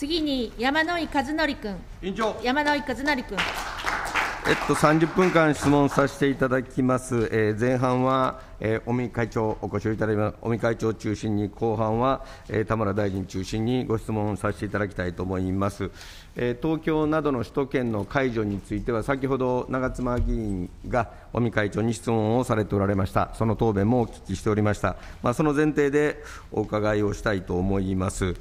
次に山井和則君。委員長。山井和則君。えっと、30分間質問させていただきます。えー、前半は、えー、尾身会長お越しをいただきます。尾身会長中心に、後半は、えー、田村大臣中心にご質問させていただきたいと思います。えー、東京などの首都圏の解除については、先ほど長妻議員が尾身会長に質問をされておられました。その答弁もお聞きしておりました。まあ、その前提でお伺いをしたいと思います。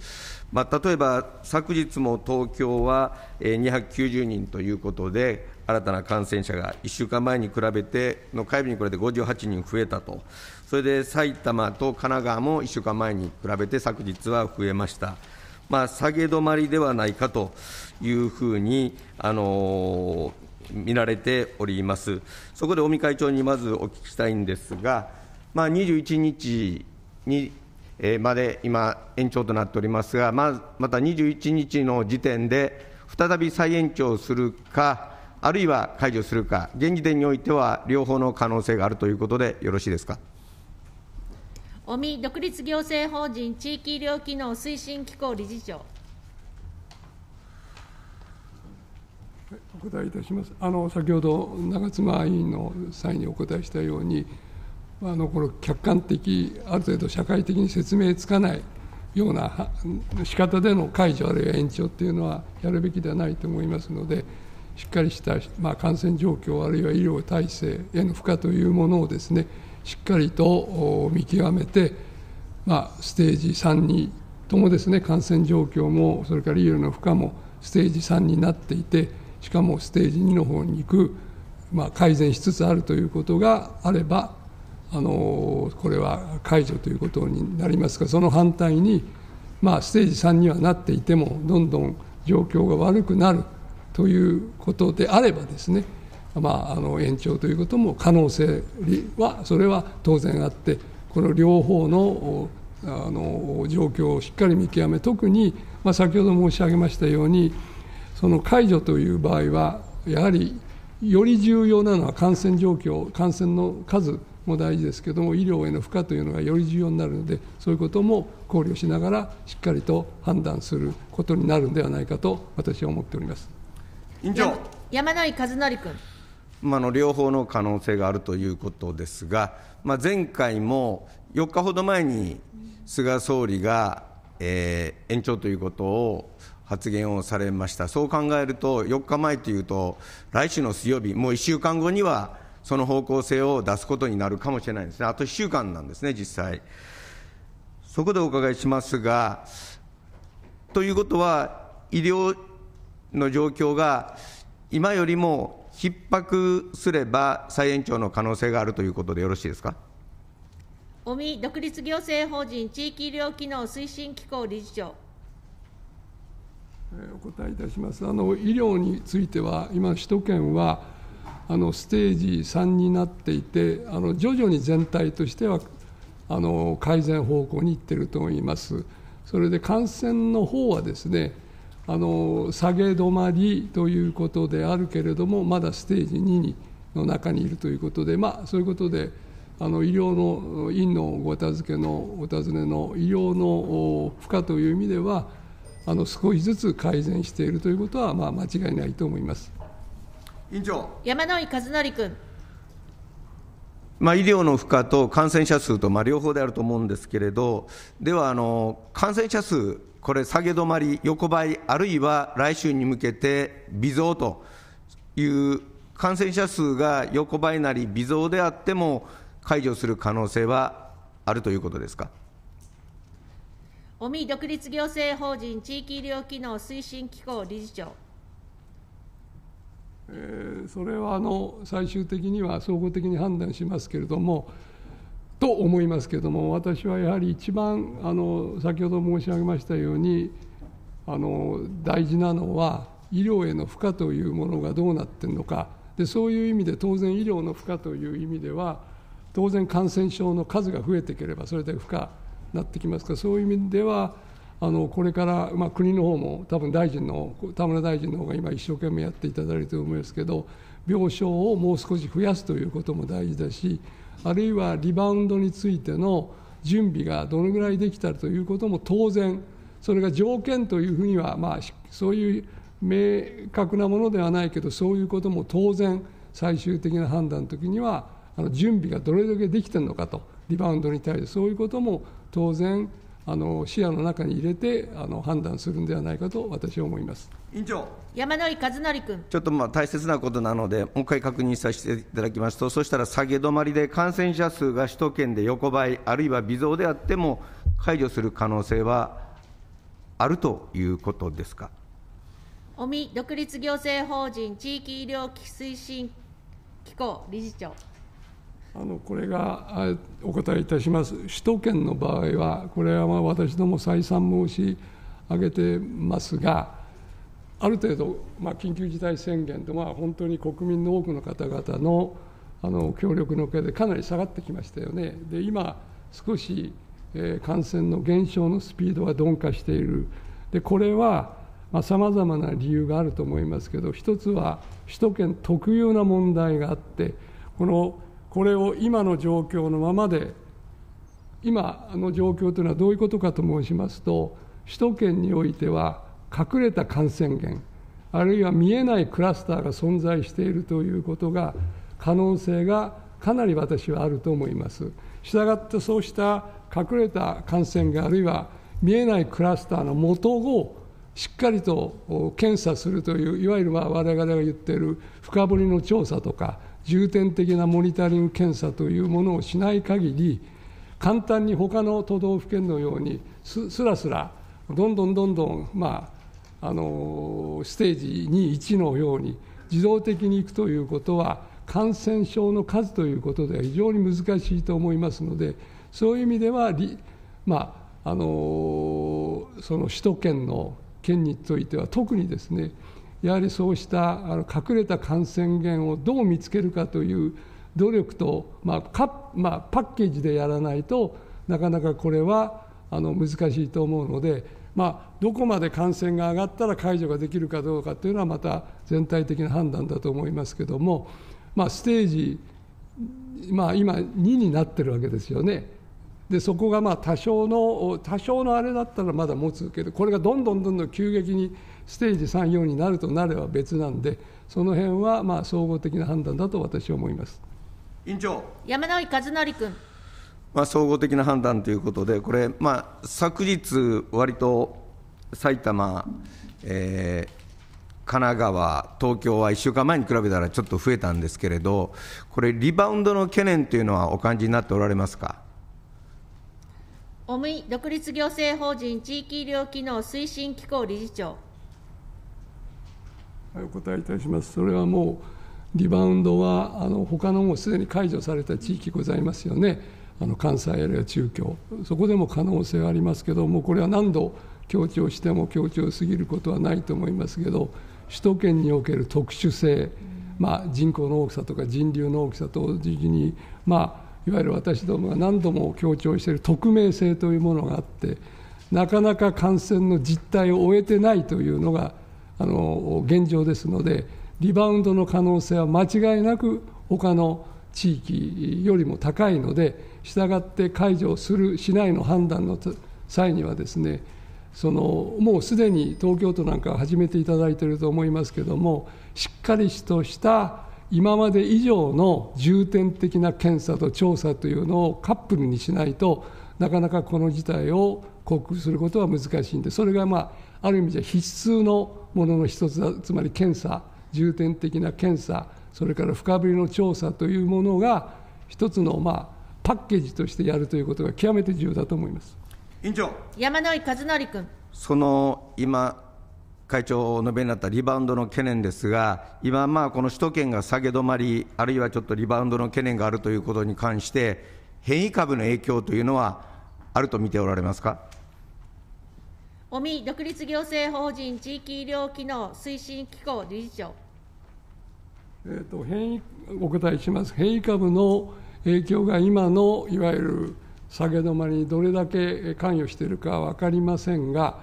まあ、例えば昨日も東京は290人ということで、新たな感染者が1週間前に比べて、の火曜日に比べて58人増えたと、それで埼玉と神奈川も1週間前に比べて昨日は増えました。まあ、下げ止まりではないかというふうに、あのー、見られております。そこで尾身会長にまずお聞きしたいんですが、まあ、21日に、えー、まで今、延長となっておりますが、まあ、また21日の時点で、再び再延長するか、あるいは解除するか、現時点においては両方の可能性があるということでよろしいですか。尾身独立行政法人地域医療機能推進機構理事長。お答えいたしますあの先ほど長妻委員の際にお答えしたように、あのこの客観的、ある程度社会的に説明つかないような仕方での解除あるいは延長っていうのはやるべきではないと思いますので。しっかりした、まあ、感染状況あるいは医療体制への負荷というものをですねしっかりと見極めて、まあ、ステージ3にともですね感染状況もそれから医療の負荷もステージ3になっていてしかもステージ2の方に行く、まあ、改善しつつあるということがあればあのこれは解除ということになりますがその反対に、まあ、ステージ3にはなっていてもどんどん状況が悪くなる。ということであればですね、まあ、あの延長ということも可能性はそれは当然あってこの両方のあの状況をしっかり見極め特に、まあ、先ほど申し上げましたようにその解除という場合はやはりより重要なのは感染状況感染の数も大事ですけども医療への負荷というのがより重要になるのでそういうことも考慮しながらしっかりと判断することになるんではないかと私は思っております。委員長。山井和則君。まあ、の両方の可能性があるということですが、まあ、前回も4日ほど前に菅総理が、えー、延長ということを発言をされました、そう考えると、4日前というと、来週の水曜日、もう1週間後には、その方向性を出すことになるかもしれないですね、あと1週間なんですね、実際。そこでお伺いしますが、ということは、医療の状況が、今よりも逼迫すれば再延長の可能性があるということでよろしいですか。尾身独立行政法人地域医療機能推進機構理事長。お答えいたしますあの医療については、今、首都圏はあのステージ3になっていて、あの徐々に全体としてはあの改善方向にいっていると思います。それで感染の方はですねあの下げ止まりということであるけれども、まだステージ2にの中にいるということで、まあ、そういうことで、あの医療の院のご助けのお尋ねの医療の負荷という意味ではあの少しずつ改善しているということは、まあ、間違いないと思います委員長山井和則君。まあ、医療の負荷と感染者数と、まあ、両方であると思うんですけれど、ではあの、感染者数これ、下げ止まり、横ばい、あるいは来週に向けて微増という感染者数が横ばいなり微増であっても解除する可能性はあるということですか。尾身独立行政法人地域医療機能推進機構理事長。えー、それはあの最終的には総合的に判断しますけれども、と思いますけれども私はやはり一番あの先ほど申し上げましたようにあの大事なのは医療への負荷というものがどうなっているのかでそういう意味で当然医療の負荷という意味では当然感染症の数が増えていければそれで負荷になってきますからそういう意味ではあのこれから、まあ、国の方も多分大臣の田村大臣の方が今一生懸命やっていただいてると思いますけど病床をもう少し増やすということも大事だしあるいはリバウンドについての準備がどのぐらいできたということも当然、それが条件というふうには、まあ、そういう明確なものではないけど、そういうことも当然、最終的な判断のときには、あの準備がどれだけできてるのかと、リバウンドに対して、そういうことも当然、あの視野の中に入れてあの判断するんではないかと私は思います。委員長山則和則君。ちょっとまあ大切なことなので、もう一回確認させていただきますと、そしたら下げ止まりで感染者数が首都圏で横ばい、あるいは微増であっても、解除する可能性はあるということですか。尾身独立行政法人地域医療推進機構理事長。あのこれがお答えいたします、首都圏の場合は、これはまあ私ども再三申し上げてますが、ある程度、まあ、緊急事態宣言で、まあ、本当に国民の多くの方々のあの協力のおかげでかなり下がってきましたよね。で今少し、えー、感染の減少のスピードが鈍化している。でこれはさまざ、まな理由があると思いますけど一つは首都圏特有な問題があってこのこれを今の状況のままで今の状況というのはどういうことかと申しますと首都圏においては隠れた感染源あるいは見えないクラスターが存在しているということが可能性がかなり私はあると思います。したがってそうした隠れた感染があるいは見えないクラスターの元をしっかりと検査するといういわゆるまあわれが言っている深掘りの調査とか重点的なモニタリング検査というものをしない限り簡単に他の都道府県のようにすらすらどんどんどんどんまああのステージ2、1のように自動的にいくということは、感染症の数ということでは非常に難しいと思いますので、そういう意味では、まあ、あのその首都圏の県については、特にですね、やはりそうしたあの隠れた感染源をどう見つけるかという努力と、まあかまあ、パッケージでやらないとなかなかこれはあの難しいと思うので。まあ、どこまで感染が上がったら解除ができるかどうかというのは、また全体的な判断だと思いますけども、まあ、ステージ、まあ、今、2になってるわけですよね。でそこがまあ多少の多少のあれだったらまだ持つけどこれがどんどんどんどん急激にステージ34になるとなれば別なんでその辺はまあ総合的な判断だと私は思います。委員長山井和則君まあ、総合的な判断ということで、これ、まあ、昨日、割と埼玉、えー、神奈川、東京は1週間前に比べたらちょっと増えたんですけれど、これ、リバウンドの懸念というのはお感じになっておられますか。ムイ独立行政法人地域医療機能推進機構理事長。お答えいたします。それはもうリバウンドはあの他のもうすでに解除された地域ございますよね。あの関西あるいは中京、そこでも可能性はありますけどもこれは何度強調しても強調すぎることはないと思いますけど首都圏における特殊性、まあ、人口の大きさとか人流の大きさと同時に、まあ、いわゆる私どもが何度も強調している匿名性というものがあってなかなか感染の実態を終えてないというのがあの現状ですのでリバウンドの可能性は間違いなく他の地域よりも高いので従って解除する、しないの判断の際にはですね、そのもうすでに東京都なんか始めていただいていると思いますけれども、しっかりとした今まで以上の重点的な検査と調査というのをカップルにしないとなかなかこの事態を克服することは難しいんで、それが、まあ、ある意味じゃ必須のものの一つだ、つまり検査、重点的な検査、それから深掘りの調査というものが、一つの、まあ、パッケージとしてやるということが極めて重要だと思います委員長山井和則君。その今会長お述べになったリバウンドの懸念ですが、今、まあこの首都圏が下げ止まり、あるいはちょっとリバウンドの懸念があるということに関して、変異株の影響というのはあると見ておられますか尾身独立行政法人地域医療機能推進機構理事長。えーと変異お答えします変異株の影響が今のいわゆる下げ止まりにどれだけ関与しているか分かりませんが、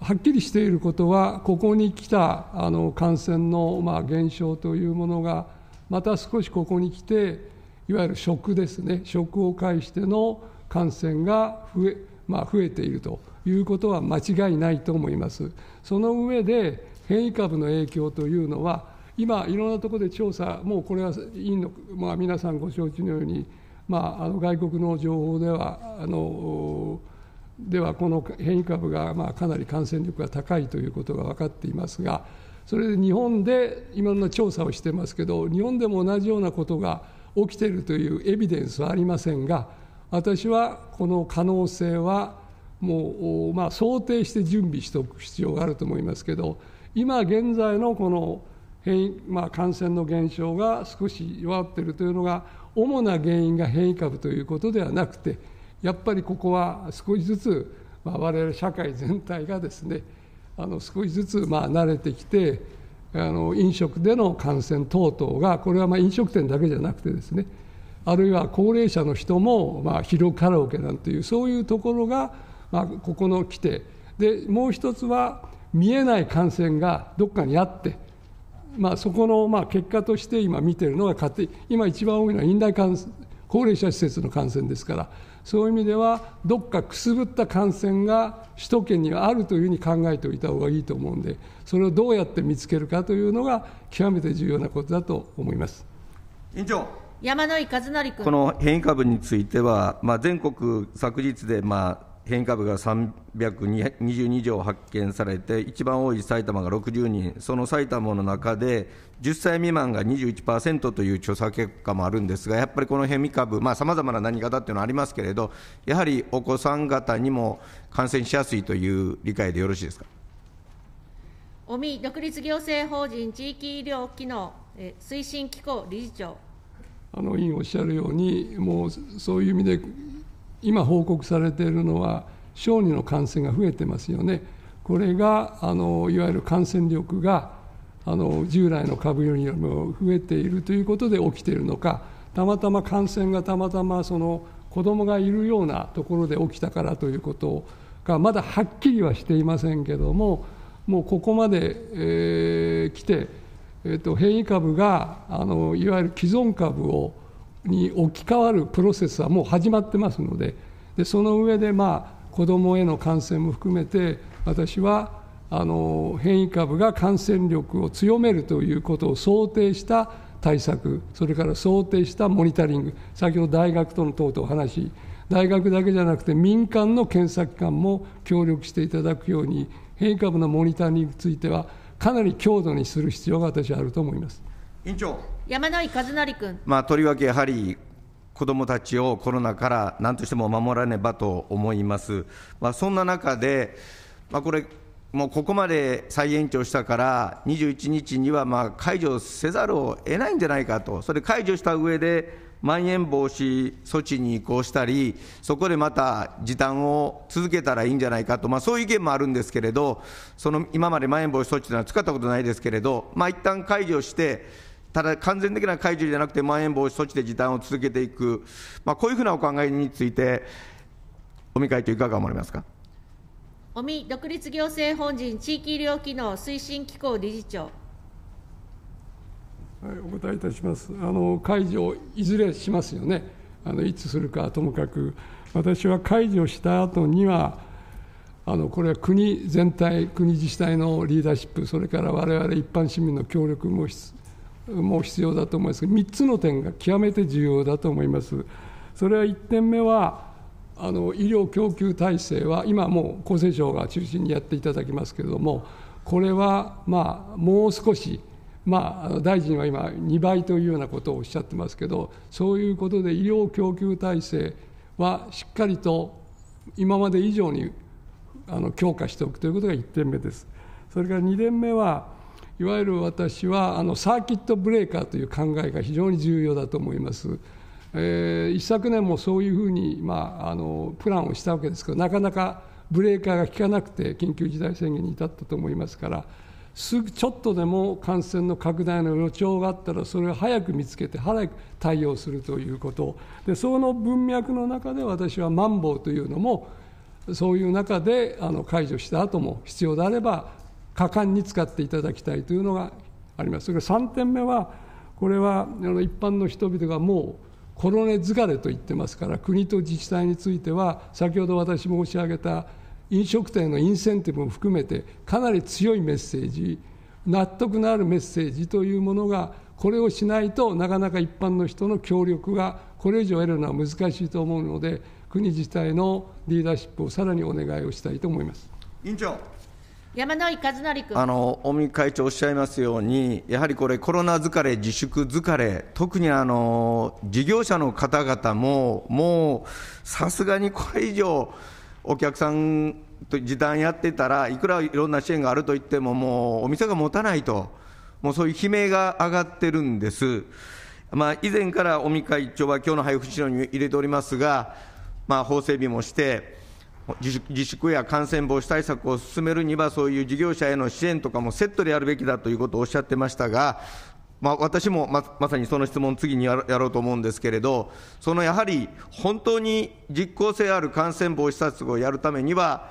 はっきりしていることは、ここに来たあの感染のまあ減少というものが、また少しここに来て、いわゆる食ですね、食を介しての感染が増え,、まあ、増えているということは間違いないと思います。その上で変異株の影響というのは今、いろんなところで調査、もうこれは委員の、まあ、皆さんご承知のように、まあ、あの外国の情報では、あのではこの変異株が、まあ、かなり感染力が高いということが分かっていますが、それで日本でいろんな調査をしてますけど、日本でも同じようなことが起きているというエビデンスはありませんが、私はこの可能性は、もう、まあ、想定して準備しておく必要があると思いますけど、今現在のこの変異まあ、感染の減少が少し弱っているというのが、主な原因が変異株ということではなくて、やっぱりここは少しずつ、まあ、我々社会全体がですね、あの少しずつまあ慣れてきて、あの飲食での感染等々が、これはまあ飲食店だけじゃなくてですね、あるいは高齢者の人も、まあ、昼カラオケなんていう、そういうところが、まあ、ここの来て、でもう一つは、見えない感染がどっかにあって、まあ、そこのまあ結果として今見てるのが今一番多いのは院内感染高齢者施設の感染ですからそういう意味ではどっかくすぶった感染が首都圏にはあるというふうに考えておいた方がいいと思うんでそれをどうやって見つけるかというのが極めて重要なことだと思います。委員長山井和成君この変異株については、まあ、全国昨日で、まあ変異株が322条発見されて、一番多い埼玉が60人、その埼玉の中で、10歳未満が21%という調査結果もあるんですが、やっぱりこの変異株、さまざ、まな何型っていうのはありますけれど、やはりお子さん方にも感染しやすいという理解でよろしいですか。尾身独立行政法人地域医療機能推進機構理事長あの委員おっしゃるように、もうそういう意味で、今報告されているのは、小児の感染が増えてますよね、これがあのいわゆる感染力があの従来の株よりも増えているということで起きているのか、たまたま感染がたまたまその子どもがいるようなところで起きたからということが、まだはっきりはしていませんけども、もうここまで、えー、来て、えーと、変異株があのいわゆる既存株をに置き換わるプロセスはもう始まってますのででその上で、まあ、子どもへの感染も含めて私はあの変異株が感染力を強めるということを想定した対策それから想定したモニタリング先ほど大学との等々お話大学だけじゃなくて民間の検査機関も協力していただくように変異株のモニタリングについてはかなり強度にする必要が私はあると思います。委員長山内和成君。まあ、とりわけやはり子どもたちをコロナから何としても守らねばと思います。まあ、そんな中で、まあ、これ、もうここまで再延長したから、21日にはまあ解除せざるを得ないんじゃないかと、それ解除した上で、まん延防止措置に移行したり、そこでまた時短を続けたらいいんじゃないかと、まあ、そういう意見もあるんですけれど、その今までまん延防止措置というのは使ったことないですけれど、まあ一旦解除して、ただ、完全的な解除じゃなくて、まん延防止措置で時短を続けていく、まあ、こういうふうなお考えについて、尾身会長、いかが思われますか。尾身独立行政法人地域医療機能推進機構理事長。はい、お答えいたします。あの解除、いずれしますよね。あのいつするかともかく、私は解除した後には、あのこれは国全体、国自治体のリーダーシップ、それからわれわれ一般市民の協力もも必要だと思います三3つの点が極めて重要だと思います。それは1点目はあの医療供給体制は今もう厚生省が中心にやっていただきますけれどもこれはまあもう少しまあ大臣は今2倍というようなことをおっしゃってますけどそういうことで医療供給体制はしっかりと今まで以上にあの強化しておくということが1点目です。それから2点目はいわゆる私はあのサーキットブレーカーという考えが非常に重要だと思います。えー、一昨年もそういうふうに、まあ、あのプランをしたわけですけど、なかなかブレーカーが効かなくて、緊急事態宣言に至ったと思いますから、すぐちょっとでも感染の拡大の予兆があったら、それを早く見つけて、早く対応するということ、でその文脈の中で、私はマンボウというのも、そういう中であの解除した後も、必要であれば、果敢に使っていただきたいというのがあります。それから3点目は、これはあの一般の人々がもうコロネ疲れと言ってますから、国と自治体については、先ほど私申し上げた飲食店のインセンティブも含めて、かなり強いメッセージ、納得のあるメッセージというものが、これをしないとなかなか一般の人の協力がこれ以上得るのは難しいと思うので、国自治体のリーダーシップをさらにお願いをしたいと思います。委員長山井和則君あの尾身会長おっしゃいますように、やはりこれ、コロナ疲れ、自粛疲れ、特にあの事業者の方々も、もうさすがにこれ以上、お客さんと時短やってたらいくらいろんな支援があるといっても、もうお店が持たないと、もうそういう悲鳴が上がってるんです。まあ、以前から尾身会長は今日の配布資料に入れておりますが、まあ、法整備もして、自粛や感染防止対策を進めるには、そういう事業者への支援とかもセットでやるべきだということをおっしゃってましたが、まあ、私もままさにその質問、次にやろうと思うんですけれど、そのやはり本当に実効性ある感染防止対策をやるためには、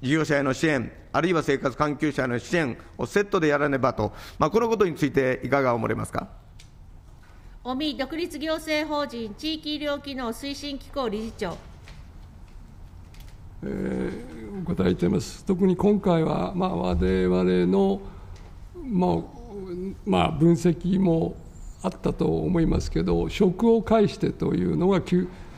事業者への支援、あるいは生活環境者への支援をセットでやらねばと、まあ、このことについて、いかが思われますか。尾身独立行政法人地域医療機能推進機構理事長えー、お答えいたます。特に今回は、まあ、我々の、まあまあ、分析もあったと思いますけど、職を介してというのが、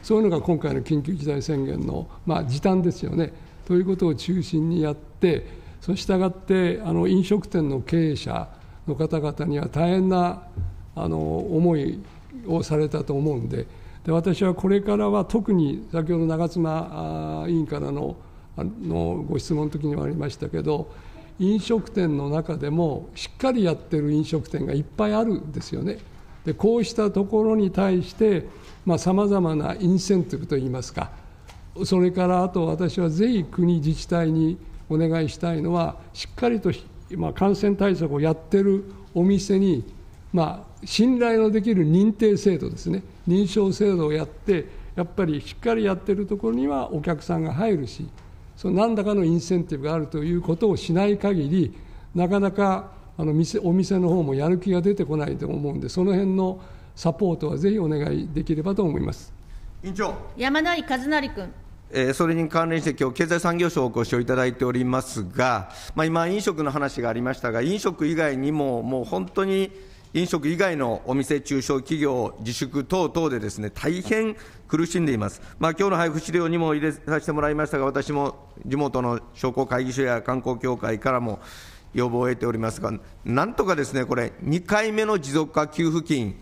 そういうのが今回の緊急事態宣言の、まあ、時短ですよね。ということを中心にやって、そしたがってあの飲食店の経営者の方々には大変なあの思いをされたと思うんで。で私はこれからは特に先ほど長妻委員からのあのご質問の時にもありましたけど飲食店の中でもしっかりやってる飲食店がいっぱいあるんですよね。でこうしたところに対してさまざ、まなインセンティブといいますかそれからあと私はぜひ国自治体にお願いしたいのはしっかりと、まあ、感染対策をやってるお店にまあ、信頼のできる認定制度ですね、認証制度をやって、やっぱりしっかりやってるところにはお客さんが入るし、その何らかのインセンティブがあるということをしない限り、なかなかあの店お店の方もやる気が出てこないと思うんで、その辺のサポートはぜひお願いできればと思います委員長山内和成君。えそれに関連して、今日経済産業省をご視聴いただいておりますが、まあ、今、飲食の話がありましたが、飲食以外にも、もう本当に飲食以外のお店、中小企業、自粛等々でですね、大変苦しんでいます。まあ、今日の配布資料にも入れさせてもらいましたが、私も地元の商工会議所や観光協会からも要望を得ておりますが、なんとかですね、これ、2回目の持続化給付金、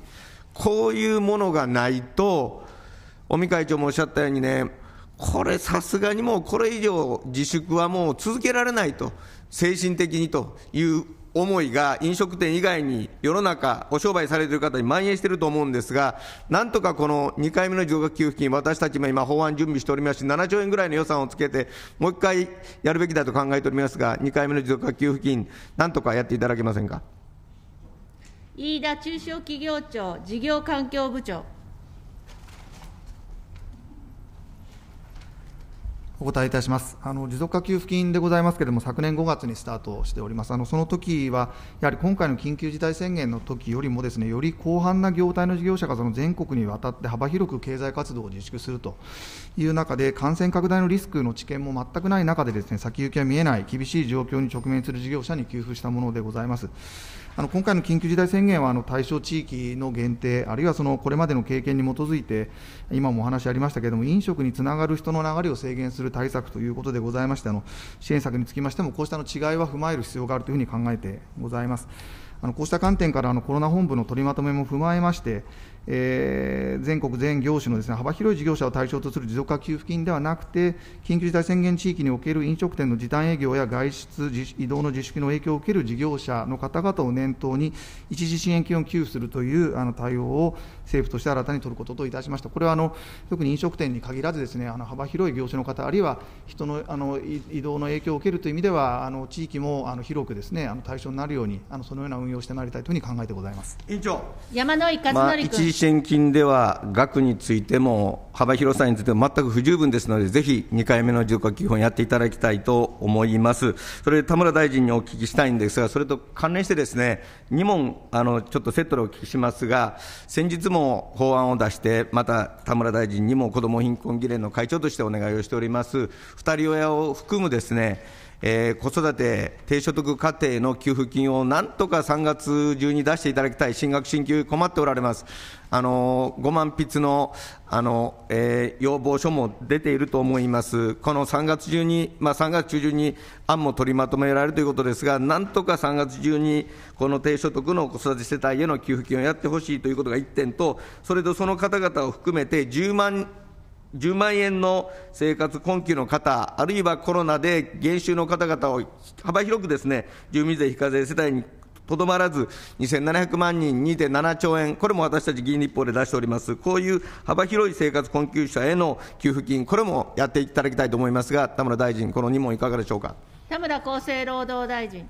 こういうものがないと、尾身会長もおっしゃったようにね、これ、さすがにもうこれ以上、自粛はもう続けられないと、精神的にという思いが飲食店以外に世の中、お商売されている方に蔓延していると思うんですが、なんとかこの2回目の持続給付金、私たちも今、法案準備しておりますし、7兆円ぐらいの予算をつけて、もう一回やるべきだと考えておりますが、2回目の持続化給付金、なんとかやっていただけませんか。飯田中小企業庁事業環境部長お答えいたします。あの持続化給付金でございますけれども、昨年5月にスタートしております。あのその時は、やはり今回の緊急事態宣言の時よりもですね、より広範な業態の事業者がその全国にわたって幅広く経済活動を自粛するという中で、感染拡大のリスクの知見も全くない中でですね、先行きは見えない厳しい状況に直面する事業者に給付したものでございます。あの今回の緊急事態宣言はあの対象地域の限定、あるいはそのこれまでの経験に基づいて、今もお話ありましたけれども、飲食につながる人の流れを制限する対策ということでございまして、あの支援策につきましても、こうしたの違いは踏まえる必要があるというふうに考えてございます。あのこうした観点からあのコロナ本部の取りまとめも踏まえまして、えー、全国全業種のです、ね、幅広い事業者を対象とする持続化給付金ではなくて、緊急事態宣言地域における飲食店の時短営業や外出、移動の自粛の影響を受ける事業者の方々を念頭に、一時支援金を給付するというあの対応を政府として新たに取ることといたしました。これはあの特に飲食店に限らずです、ね、あの幅広い業種の方、あるいは人のあの移動の影響を受けるという意味では、あの地域もあの広くです、ね、あの対象になるようにあの、そのような運用してまいりたいというふうに考えてございます委員長山井和則君、まあ次支援金では、額についても、幅広さについても全く不十分ですので、ぜひ2回目の重加基本やっていただきたいと思います。それで田村大臣にお聞きしたいんですが、それと関連してですね、2問、あの、ちょっとセットでお聞きしますが、先日も法案を出して、また田村大臣にも子ども貧困議連の会長としてお願いをしております、二人親を含むですね、えー、子育て低所得家庭の給付金をなんとか3月中に出していただきたい、進学進級困っておられます。あの5万筆のあの、えー、要望書も出ていると思います、この3月中に、まあ、3月中旬に案も取りまとめられるということですが、なんとか3月中に、この低所得の子育て世帯への給付金をやってほしいということが1点と、それとその方々を含めて10万10万円の生活困窮の方、あるいはコロナで減収の方々を幅広くですね、住民税非課税世帯にとどまらず、2700万人、2.7兆円、これも私たち議員立法で出しております、こういう幅広い生活困窮者への給付金、これもやっていただきたいと思いますが、田村大臣、この2問、いかがでしょうか。田村厚生労働大臣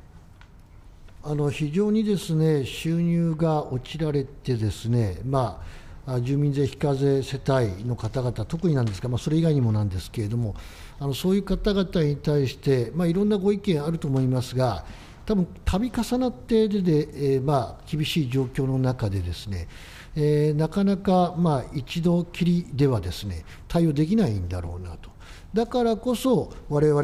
あの非常にですね収入が落ちられてですね、まあ住民税非課税世帯の方々、特になんですが、まあ、それ以外にもなんですけれども、あのそういう方々に対して、まあ、いろんなご意見あると思いますが、多分度重なってでで、えー、まあ、厳しい状況の中でですね、えー、なかなか、まあ、一度きりではですね対応できないんだろうなと。だからこそ、我々、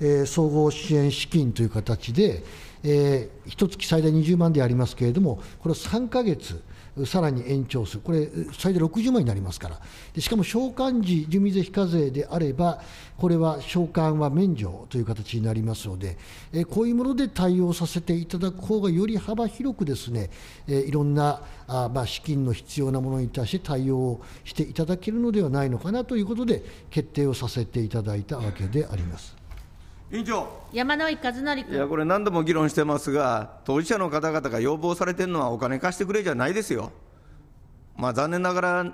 え総合支援資金という形で、えー、1月最大20万でありますけれども、これを3ヶ月、さらに延長する、これ、最大60万になりますから、でしかも償還時、住民税非課税であれば、これは償還は免除という形になりますので、えこういうもので対応させていただく方が、より幅広くですね、えいろんなあ、まあ、資金の必要なものに対して対応をしていただけるのではないのかなということで、決定をさせていただいたわけであります。委員長山井和則いや、君、これ、何度も議論してますが、当事者の方々が要望されてるのは、お金貸してくれじゃないですよ。まあ、残念ながら、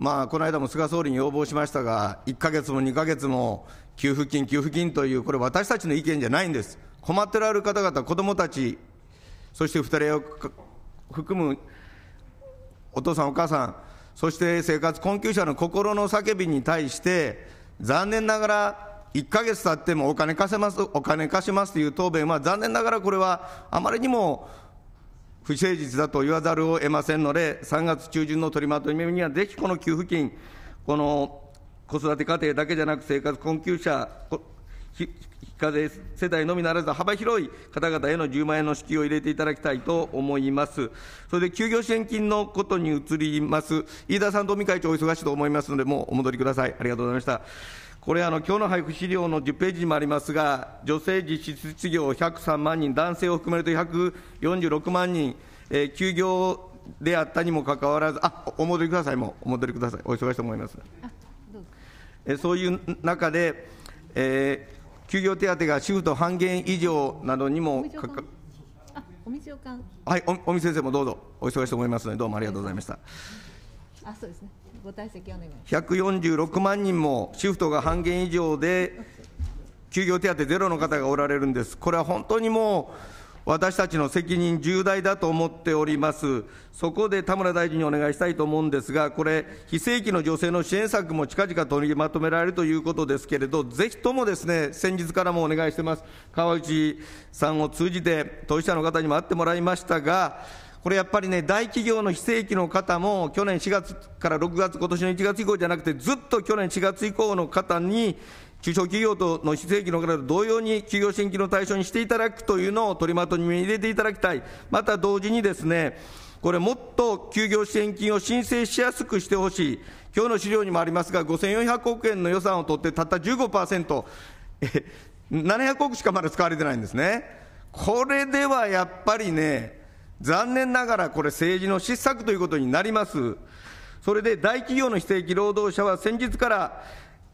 まあ、この間も菅総理に要望しましたが、1か月も2か月も給付金、給付金という、これ、私たちの意見じゃないんです、困ってられる方々、子どもたち、そして2人を含むお父さん、お母さん、そして生活困窮者の心の叫びに対して、残念ながら1ヶ月経ってもお金貸せます、お金貸しますという答弁は、残念ながらこれはあまりにも不誠実だと言わざるを得ませんので、3月中旬の取りまとめには、ぜひこの給付金、この子育て家庭だけじゃなく、生活困窮者、非課税世帯のみならず、幅広い方々への10万円の支給を入れていただきたいと思います。それで休業支援金のことに移ります。飯田さん都民会長、お忙しいと思いますので、もうお戻りください。ありがとうございました。これあの、今日の配布資料の10ページにもありますが、女性実質失業103万人、男性を含めると146万人、えー、休業であったにもかかわらず、あお戻りください、もうお戻りください、お忙しいと思います。えそういう中で、えー、休業手当が主婦と半減以上などにもかかお水かんはい、おみ先生もどうぞ、お忙しいと思いますので、どうもありがとうございました。あ、そうですね。ご退席お願いします146万人もシフトが半減以上で、休業手当ゼロの方がおられるんです、これは本当にもう、私たちの責任、重大だと思っております、そこで田村大臣にお願いしたいと思うんですが、これ、非正規の女性の支援策も近々取りまとめられるということですけれど、ぜひともですね先日からもお願いしてます、川内さんを通じて、当事者の方にも会ってもらいましたが、これやっぱりね、大企業の非正規の方も、去年4月から6月、今年の1月以降じゃなくて、ずっと去年4月以降の方に、中小企業との非正規の方と同様に企業新規の対象にしていただくというのを取りまとめに入れていただきたい。また同時にですね、これもっと休業支援金を申請しやすくしてほしい。今日の資料にもありますが、5400億円の予算を取ってたった15%、700億しかまだ使われてないんですね。これではやっぱりね、残念ながらこれ、政治の失策ということになります。それで大企業の非正規労働者は先日から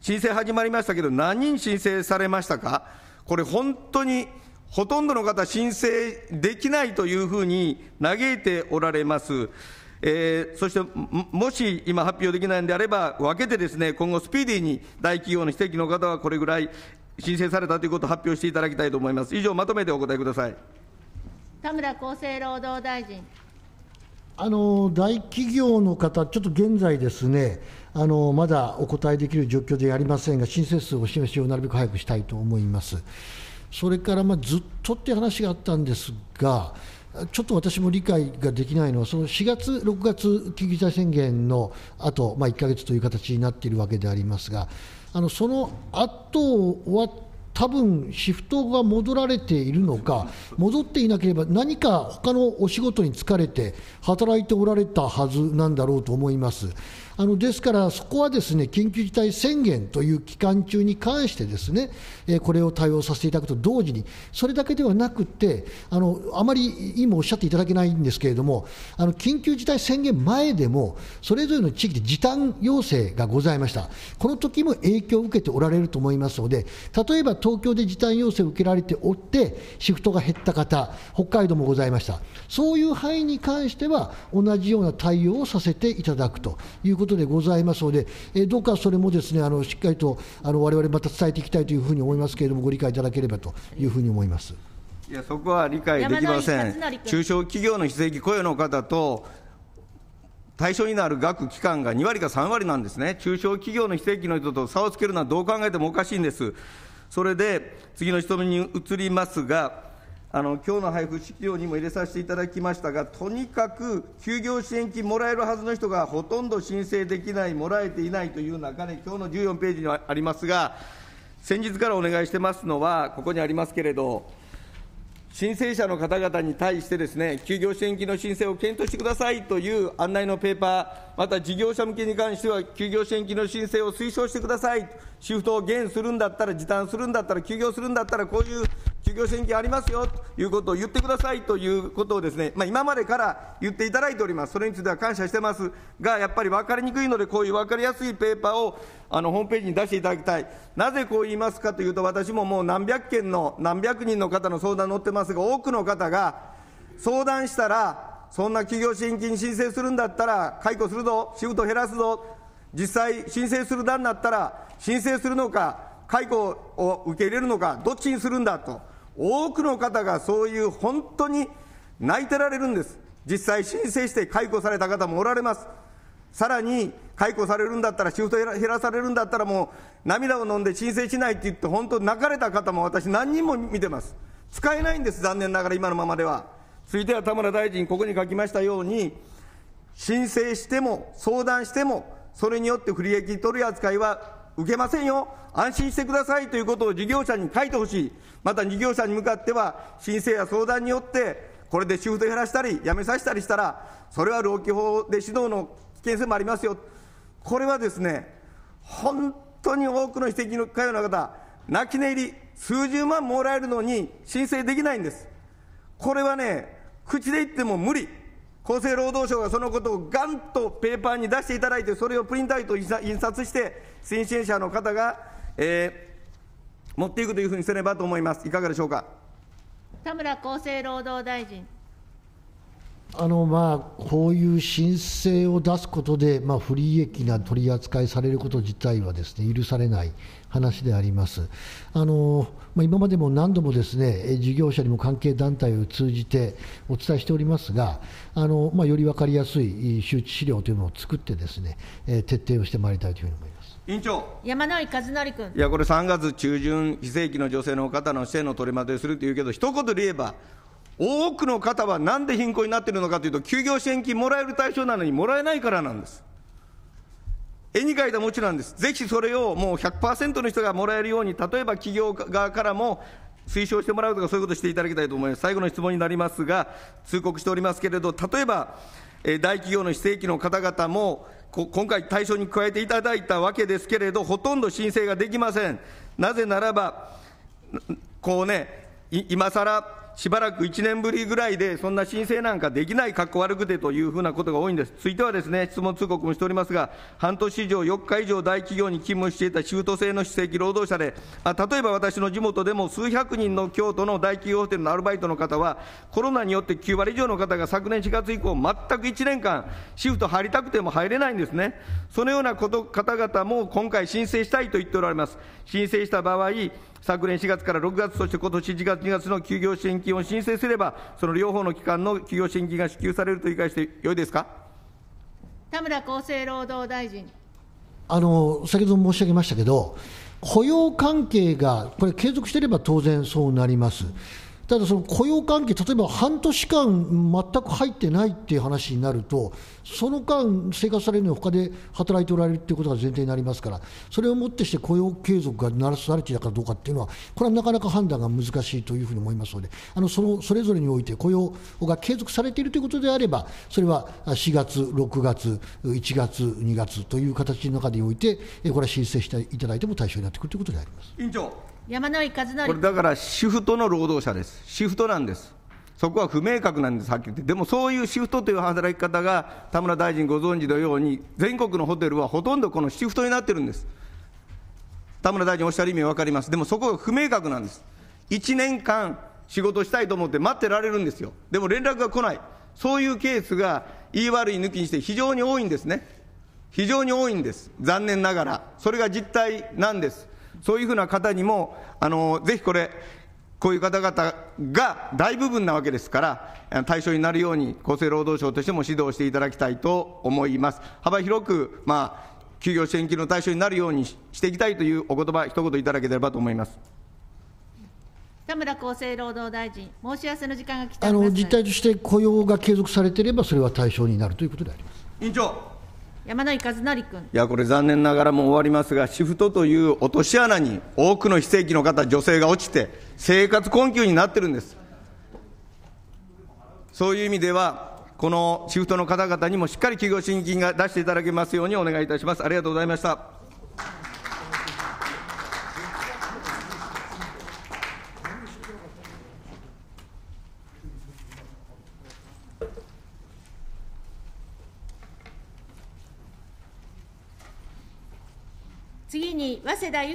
申請始まりましたけど、何人申請されましたか、これ、本当にほとんどの方、申請できないというふうに嘆いておられます。えー、そしてもし今発表できないんであれば、分けてですね、今後スピーディーに大企業の非正規の方はこれぐらい申請されたということを発表していただきたいと思います。以上、まとめてお答えください。田村厚生労働大臣。あの大企業の方、ちょっと現在ですね、あのまだお答えできる状況ではありませんが、申請数をお示しをなるべく早くしたいと思います。それから、まずっとって話があったんですが、ちょっと私も理解ができないのは、その4月、6月、緊急事態宣言のあと、まあ、1か月という形になっているわけでありますが、あのその後て、多分シフトが戻られているのか、戻っていなければ、何か他のお仕事に疲れて、働いておられたはずなんだろうと思います。あのですから、そこはですね緊急事態宣言という期間中に関して、ですね、これを対応させていただくと同時に、それだけではなくて、あのあまり今おっしゃっていただけないんですけれども、あの緊急事態宣言前でも、それぞれの地域で時短要請がございました、この時も影響を受けておられると思いますので、例えば東京で時短要請を受けられておって、シフトが減った方、北海道もございました、そういう範囲に関しては、同じような対応をさせていただくということことでございますので、えどうかそれもですねあのしっかりとわれわれまた伝えていきたいというふうに思いますけれども、ご理解いただければというふうに思います。いやそこは理解できません、中小企業の非正規雇用の方と対象になる額、期間が2割か3割なんですね、中小企業の非正規の人と差をつけるのはどう考えてもおかしいんです、それで次の人に移りますが、あの今日の配布資料にも入れさせていただきましたが、とにかく休業支援金もらえるはずの人がほとんど申請できない、もらえていないという中で、今日の14ページにはありますが、先日からお願いしてますのは、ここにありますけれど、申請者の方々に対してですね、休業支援金の申請を検討してくださいという案内のペーパー、また事業者向けに関しては、休業支援金の申請を推奨してください、シフトを減するんだったら、時短するんだったら、休業するんだったら、こういう休業支援金ありますよということを言ってくださいということをですね、まあ、今までから言っていただいております、それについては感謝してますが、やっぱり分かりにくいので、こういう分かりやすいペーパーをあのホームページに出していただきたい、なぜこう言いますかというと、私ももう何百件の、何百人の方の相談載ってますが、多くの方が相談したら、そんな企業支援金申請するんだったら、解雇するぞ、シフト減らすぞ、実際、申請する段になったら、申請するのか、解雇を受け入れるのか、どっちにするんだと。多くの方がそういう本当に泣いてられるんです。実際申請して解雇された方もおられます。さらに解雇されるんだったら、仕事減らされるんだったら、もう涙を飲んで申請しないって言って、本当、泣かれた方も私、何人も見てます。使えないんです、残念ながら、今のままでは。続いては田村大臣、ここに書きましたように、申請しても、相談しても、それによって不利益取り扱いは受けませんよ、安心してくださいということを事業者に書いてほしい、また事業者に向かっては、申請や相談によって、これでシフト減らしたり、辞めさせたりしたら、それは労基法で指導の危険性もありますよ、これはですね、本当に多くの非正規の通うの方、泣き寝入り、数十万もらえるのに申請できないんです。これはね、口で言っても無理。厚生労働省がそのことをがんとペーパーに出していただいて、それをプリントアウト、印刷して、推進者の方が、えー、持っていくというふうにすればと思います。いかがでしょうか田村厚生労働大臣。あのまあこういう申請を出すことで、まあ、不利益な取り扱いされること自体はです、ね、許されない、話であります。あのまあ、今までも何度もですね事業者にも関係団体を通じてお伝えしておりますが、あのまあ、より分かりやすい周知資料というのを作ってですね、え徹底をしてまいりたいというふうに思います。委員長山井和則君いや、これ、3月中旬、非正規の女性の方の支援の取りまとめするというけど、一言で言えば、多くの方はなんで貧困になっているのかというと、休業支援金もらえる対象なのにもらえないからなんです。絵に描いた餅なんです。ぜひそれをもう100%の人がもらえるように、例えば企業側からも推奨してもらうとか、そういうことしていただきたいと思います。最後の質問になりますが、通告しておりますけれど、例えば、大企業の非正規の方々も、今回対象に加えていただいたわけですけれど、ほとんど申請ができません。なぜならば、こうね、今更しばらく1年ぶりぐらいで、そんな申請なんかできない、かっこ悪くてというふうなことが多いんです。ついてはですね、質問通告もしておりますが、半年以上、4日以上大企業に勤務していた中途制の非正規労働者で、あ例えば私の地元でも数百人の京都の大企業ホテルのアルバイトの方は、コロナによって9割以上の方が昨年4月以降、全く1年間、シフト入りたくても入れないんですね。そのようなこと方々も今回申請したいと言っておられます。申請した場合、昨年4月から6月、そして今年1月、2月の休業支援金を申請すれば、その両方の期間の休業支援金が支給されると理解してよいですか田村厚生労働大臣。あの先ほど申し上げましたけど、雇用関係がこれ、継続していれば当然そうなります。ただその雇用関係、例えば半年間全く入ってないっていう話になると、その間、生活されるのは他で働いておられるっていうことが前提になりますから、それをもってして雇用継続がならされていたかどうかっていうのは、これはなかなか判断が難しいというふうに思いますので、あのそのそれぞれにおいて雇用が継続されているということであれば、それは4月、6月、1月、2月という形の中において、これは申請していただいても対象になってくるということであります。委員長山井和則これだからシフトの労働者です、シフトなんです、そこは不明確なんです、はっきり言って、でもそういうシフトという働き方が、田村大臣ご存知のように、全国のホテルはほとんどこのシフトになってるんです、田村大臣おっしゃる意味分かります、でもそこが不明確なんです、1年間仕事したいと思って待ってられるんですよ、でも連絡が来ない、そういうケースが言い悪い抜きにして非常に多いんですね、非常に多いんです、残念ながら、それが実態なんです。そういうふうな方にも、あのぜひこれ、こういう方々が大部分なわけですから、対象になるように、厚生労働省としても指導していただきたいと思います。幅広く、まあ、休業支援金の対象になるようにしていきたいというお言葉一言いただければと思います。田村厚生労働大臣、申し合わせの時間が来てあの実態として雇用が継続されていれば、それは対象になるということであります。委員長山内和成君。いや、これ残念ながらも終わりますが、シフトという落とし穴に多くの非正規の方、女性が落ちて、生活困窮になってるんです。そういう意味では、このシフトの方々にもしっかり企業新援金が出していただけますようにお願いいたします。ありがとうございました。次に早稲田